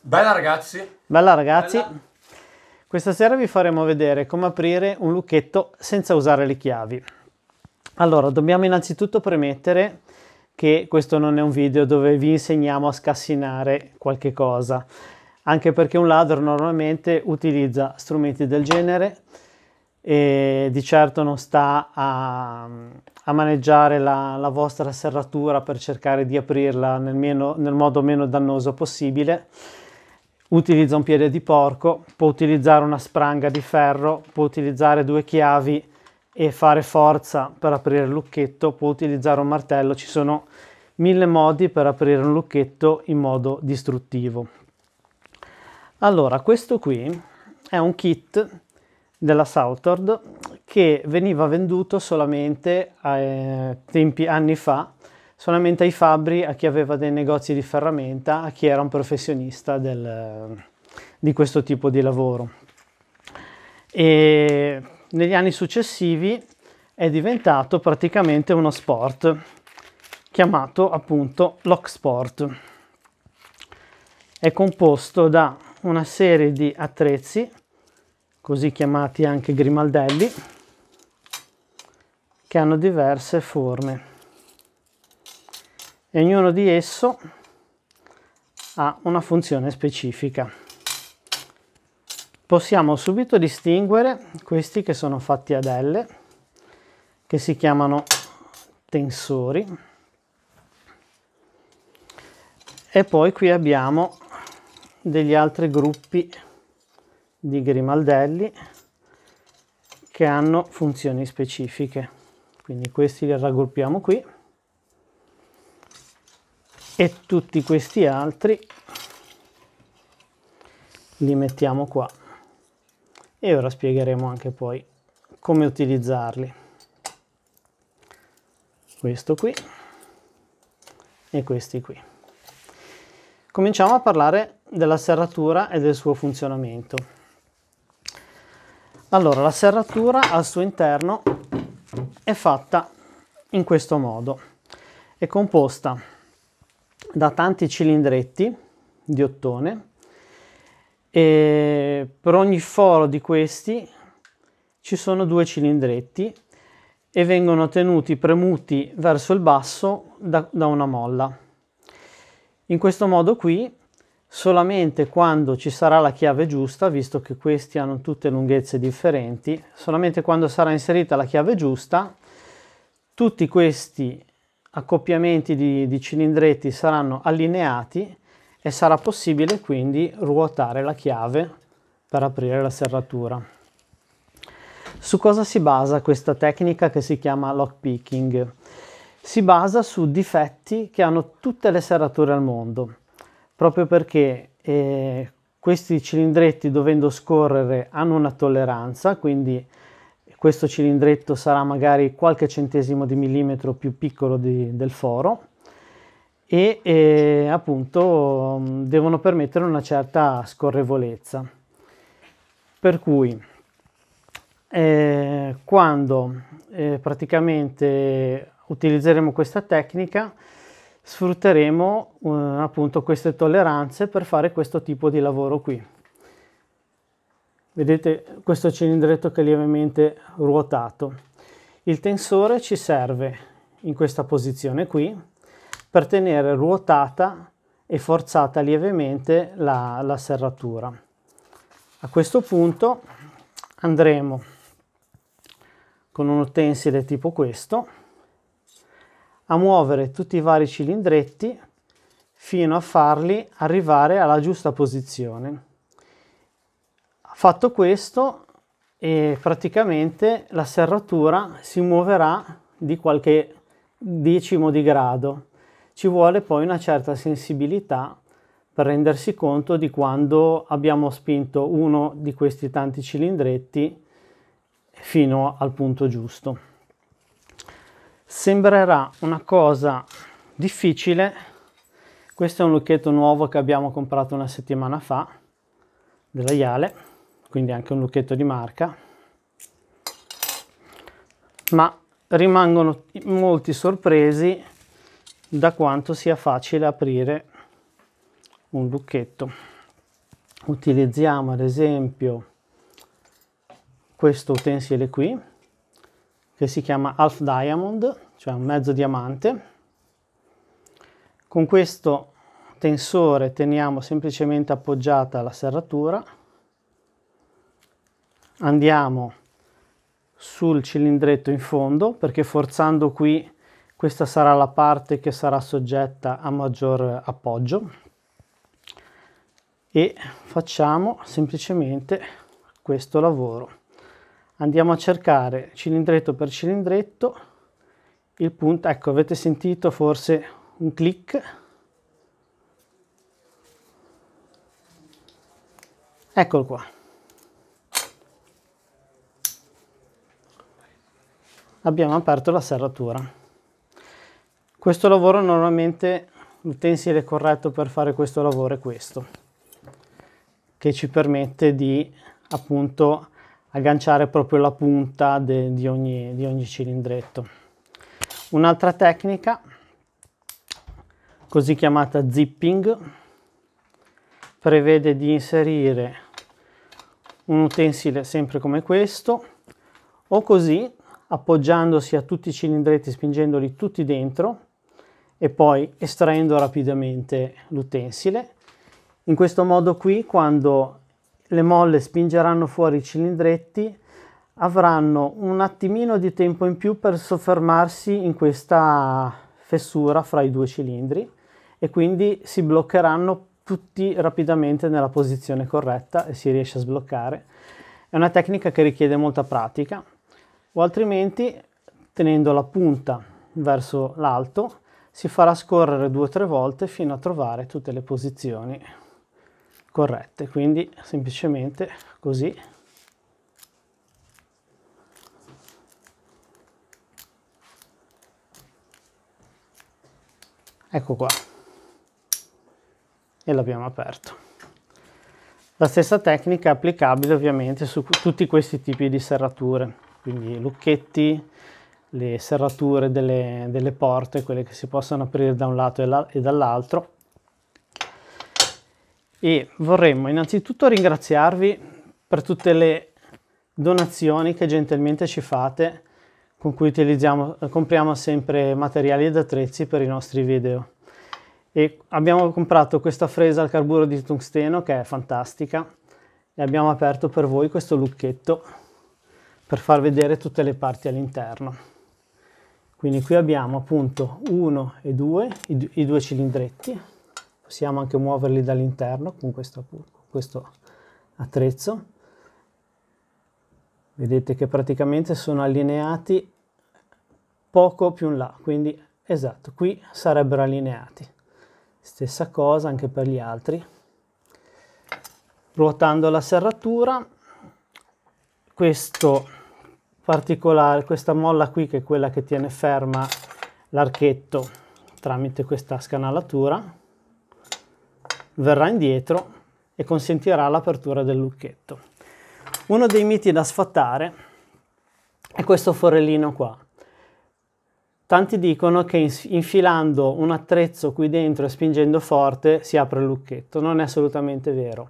Bella ragazzi! Bella ragazzi! Bella. Questa sera vi faremo vedere come aprire un lucchetto senza usare le chiavi. Allora, dobbiamo innanzitutto premettere che questo non è un video dove vi insegniamo a scassinare qualche cosa, anche perché un ladro normalmente utilizza strumenti del genere e di certo non sta a, a maneggiare la, la, vostra serratura per cercare di aprirla nel, meno, nel modo meno dannoso possibile utilizza un piede di porco, può utilizzare una spranga di ferro, può utilizzare due chiavi e fare forza per aprire il lucchetto, può utilizzare un martello, ci sono mille modi per aprire un lucchetto in modo distruttivo. Allora, questo qui è un kit della Southord che veniva venduto solamente eh, tempi, anni fa solamente ai fabbri, a chi aveva dei negozi di ferramenta, a chi era un professionista del, di questo tipo di lavoro. E negli anni successivi è diventato praticamente uno sport chiamato appunto lock sport. È composto da una serie di attrezzi, così chiamati anche grimaldelli, che hanno diverse forme e ognuno di esso ha una funzione specifica. Possiamo subito distinguere questi che sono fatti ad L, che si chiamano tensori, e poi qui abbiamo degli altri gruppi di grimaldelli che hanno funzioni specifiche. Quindi questi li raggruppiamo qui e tutti questi altri li mettiamo qua e ora spiegheremo anche poi come utilizzarli questo qui e questi qui cominciamo a parlare della serratura e del suo funzionamento allora la serratura al suo interno è fatta in questo modo è composta da tanti cilindretti di ottone e per ogni foro di questi ci sono due cilindretti e vengono tenuti premuti verso il basso da, da una molla. In questo modo qui solamente quando ci sarà la chiave giusta, visto che questi hanno tutte lunghezze differenti, solamente quando sarà inserita la chiave giusta, tutti questi accoppiamenti di, di cilindretti saranno allineati e sarà possibile quindi ruotare la chiave per aprire la serratura. Su cosa si basa questa tecnica che si chiama lock picking? Si basa su difetti che hanno tutte le serrature al mondo, proprio perché eh, questi cilindretti dovendo scorrere hanno una tolleranza, quindi questo cilindretto sarà magari qualche centesimo di millimetro più piccolo di, del foro e, e appunto mm, devono permettere una certa scorrevolezza. Per cui eh, quando eh, praticamente utilizzeremo questa tecnica sfrutteremo eh, appunto queste tolleranze per fare questo tipo di lavoro qui. Vedete questo cilindretto che è lievemente ruotato. Il tensore ci serve in questa posizione qui per tenere ruotata e forzata lievemente la, la serratura. A questo punto andremo con un utensile tipo questo a muovere tutti i vari cilindretti fino a farli arrivare alla giusta posizione. Fatto questo, e praticamente la serratura si muoverà di qualche decimo di grado. Ci vuole poi una certa sensibilità per rendersi conto di quando abbiamo spinto uno di questi tanti cilindretti fino al punto giusto. Sembrerà una cosa difficile, questo è un lucchetto nuovo che abbiamo comprato una settimana fa della Yale quindi anche un lucchetto di marca ma rimangono molti sorpresi da quanto sia facile aprire un lucchetto utilizziamo ad esempio questo utensile qui che si chiama half diamond cioè un mezzo diamante con questo tensore teniamo semplicemente appoggiata la serratura andiamo sul cilindretto in fondo perché forzando qui questa sarà la parte che sarà soggetta a maggior appoggio e facciamo semplicemente questo lavoro andiamo a cercare cilindretto per cilindretto il punto ecco avete sentito forse un click eccolo qua abbiamo aperto la serratura. Questo lavoro normalmente l'utensile corretto per fare questo lavoro è questo, che ci permette di appunto agganciare proprio la punta de, di, ogni, di ogni cilindretto. Un'altra tecnica, così chiamata zipping, prevede di inserire un utensile sempre come questo o così appoggiandosi a tutti i cilindretti, spingendoli tutti dentro e poi estraendo rapidamente l'utensile. In questo modo qui, quando le molle spingeranno fuori i cilindretti, avranno un attimino di tempo in più per soffermarsi in questa fessura fra i due cilindri e quindi si bloccheranno tutti rapidamente nella posizione corretta e si riesce a sbloccare. È una tecnica che richiede molta pratica, o altrimenti tenendo la punta verso l'alto si farà scorrere due o tre volte fino a trovare tutte le posizioni corrette quindi semplicemente così ecco qua e l'abbiamo aperto la stessa tecnica è applicabile ovviamente su tutti questi tipi di serrature quindi lucchetti, le serrature delle, delle porte, quelle che si possono aprire da un lato e, e dall'altro. E vorremmo innanzitutto ringraziarvi per tutte le donazioni che gentilmente ci fate con cui compriamo sempre materiali ed attrezzi per i nostri video. E abbiamo comprato questa fresa al carburo di tungsteno che è fantastica e abbiamo aperto per voi questo lucchetto per far vedere tutte le parti all'interno. Quindi qui abbiamo appunto 1 e 2, i, due cilindretti, possiamo anche muoverli dall'interno con questo, questo attrezzo. Vedete che praticamente sono allineati poco più in là, quindi esatto, qui sarebbero allineati. Stessa cosa anche per gli altri. Ruotando la serratura, questo particolare, questa molla qui che è quella che tiene ferma l'archetto tramite questa scanalatura, verrà indietro e consentirà l'apertura del lucchetto. Uno dei miti da sfatare è questo forellino qua. Tanti dicono che infilando un attrezzo qui dentro e spingendo forte si apre il lucchetto. Non è assolutamente vero.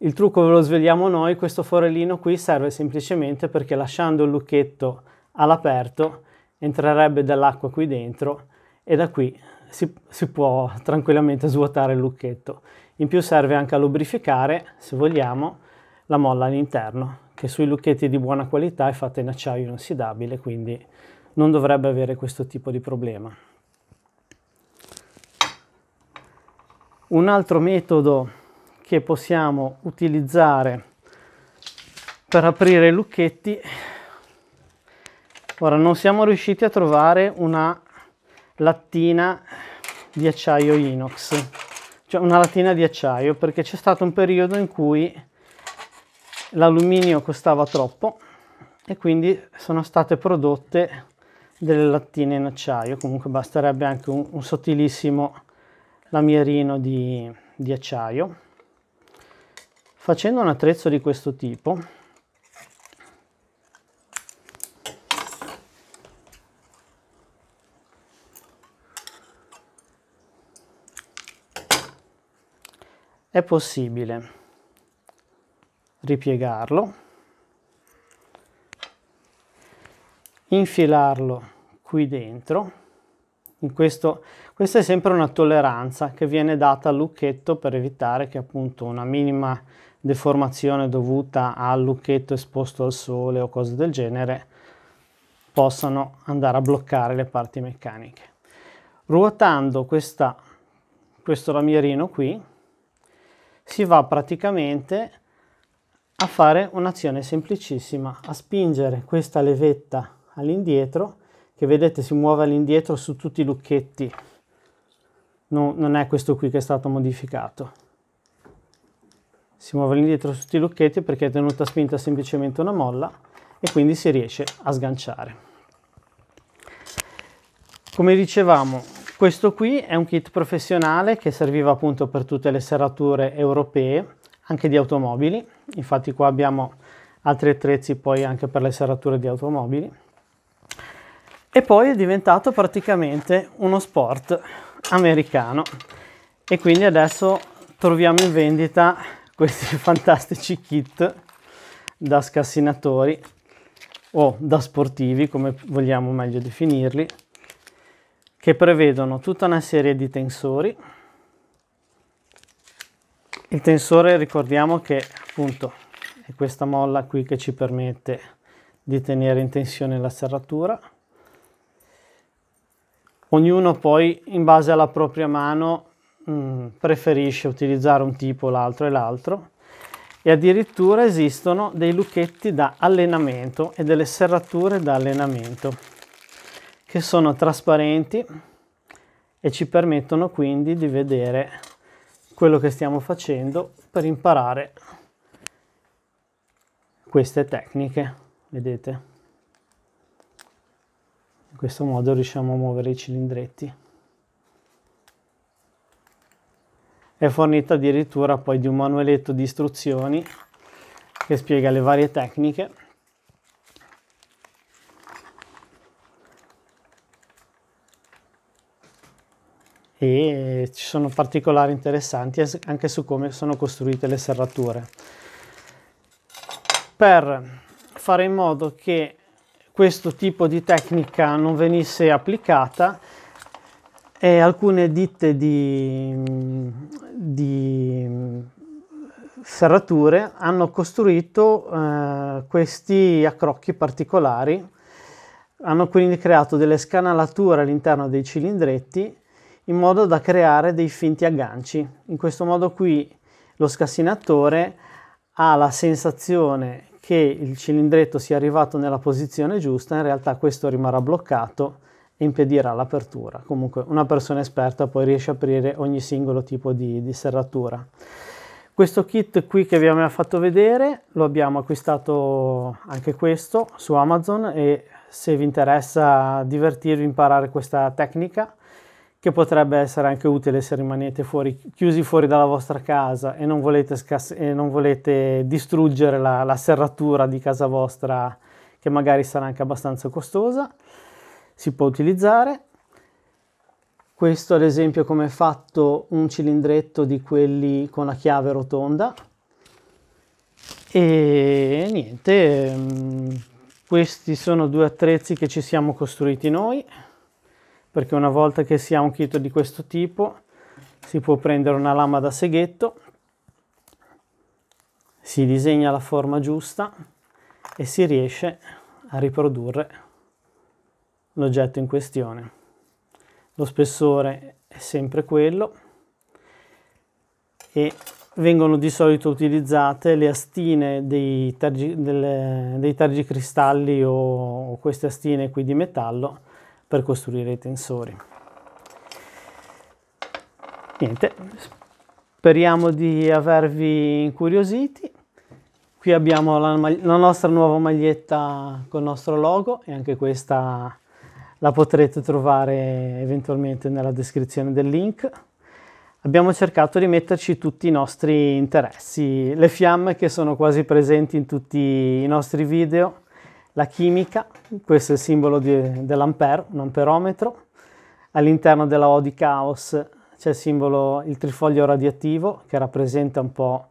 Il trucco ve lo svegliamo noi, questo forellino qui serve semplicemente perché lasciando il lucchetto all'aperto entrerebbe dell'acqua qui dentro e da qui si, si, può tranquillamente svuotare il lucchetto. In più serve anche a lubrificare, se vogliamo, la molla all'interno, che sui lucchetti di buona qualità è fatta in acciaio inossidabile, quindi non dovrebbe avere questo tipo di problema. Un altro metodo che possiamo utilizzare per aprire i lucchetti ora non siamo riusciti a trovare una lattina di acciaio inox cioè una lattina di acciaio perché c'è stato un periodo in cui l'alluminio costava troppo e quindi sono state prodotte delle lattine in acciaio comunque basterebbe anche un, un sottilissimo lamierino di, di acciaio facendo un attrezzo di questo tipo è possibile ripiegarlo infilarlo qui dentro in questo, questa è sempre una tolleranza che viene data al lucchetto per evitare che appunto una minima deformazione dovuta al lucchetto esposto al sole o cose del genere possano andare a bloccare le parti meccaniche. Ruotando questa, questo ramierino qui si va praticamente a fare un'azione semplicissima, a spingere questa levetta all'indietro che vedete si muove all'indietro su tutti i lucchetti, no, non è questo qui che è stato modificato si muove all'indietro su tutti i lucchetti perché è tenuta spinta semplicemente una molla e quindi si riesce a sganciare. Come dicevamo, questo qui è un kit professionale che serviva appunto per tutte le serrature europee, anche di automobili. Infatti qua abbiamo altri attrezzi poi anche per le serrature di automobili. E poi è diventato praticamente uno sport americano e quindi adesso troviamo in vendita questi fantastici kit da scassinatori o da sportivi, come vogliamo meglio definirli, che prevedono tutta una serie di tensori. Il tensore ricordiamo che appunto è questa molla qui che ci permette di tenere in tensione la serratura. Ognuno poi in base alla propria mano Mm, preferisce utilizzare un tipo, l'altro e l'altro e addirittura esistono dei lucchetti da allenamento e delle serrature da allenamento che sono trasparenti e ci permettono quindi di vedere quello che stiamo facendo per imparare queste tecniche vedete in questo modo riusciamo a muovere i cilindretti è fornita addirittura poi di un manualetto di istruzioni che spiega le varie tecniche. E ci sono particolari interessanti anche su come sono costruite le serrature. Per fare in modo che questo tipo di tecnica non venisse applicata, e alcune ditte di, di serrature hanno costruito eh, questi accrocchi particolari, hanno quindi creato delle scanalature all'interno dei cilindretti in modo da creare dei finti agganci. In questo modo qui lo scassinatore ha la sensazione che il cilindretto sia arrivato nella posizione giusta, in realtà questo rimarrà bloccato impedirà l'apertura. Comunque una persona esperta poi riesce a aprire ogni singolo tipo di, di serratura. Questo kit qui che vi abbiamo fatto vedere lo abbiamo acquistato anche questo su Amazon e se vi interessa divertirvi imparare questa tecnica che potrebbe essere anche utile se rimanete fuori, chiusi fuori dalla vostra casa e non volete, e non volete distruggere la, la serratura di casa vostra che magari sarà anche abbastanza costosa si può utilizzare. Questo ad esempio come è fatto un cilindretto di quelli con la chiave rotonda. E niente, mm, questi sono due attrezzi che ci siamo costruiti noi, perché una volta che si ha un kit di questo tipo si può prendere una lama da seghetto, si disegna la forma giusta e si riesce a riprodurre l'oggetto in questione. Lo spessore è sempre quello e vengono di solito utilizzate le astine dei, targi, delle, dei targicristalli o, o queste astine qui di metallo per costruire i tensori. Niente, speriamo di avervi incuriositi. Qui abbiamo la, la nostra nuova maglietta con il nostro logo e anche questa la potrete trovare eventualmente nella descrizione del link. Abbiamo cercato di metterci tutti i nostri interessi, le fiamme che sono quasi presenti in tutti i nostri video, la chimica, questo è il simbolo dell'ampere, un amperometro, all'interno della O di Chaos c'è il simbolo, il trifoglio radioattivo che rappresenta un po'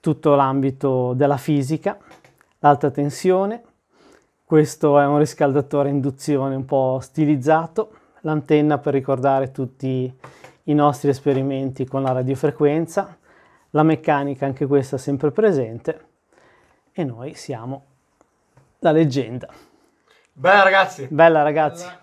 tutto l'ambito della fisica, l'alta tensione, questo è un riscaldatore a induzione un po' stilizzato, l'antenna per ricordare tutti i nostri esperimenti con la radiofrequenza, la meccanica anche questa sempre presente e noi siamo la leggenda. Bella ragazzi! Bella ragazzi! Bella.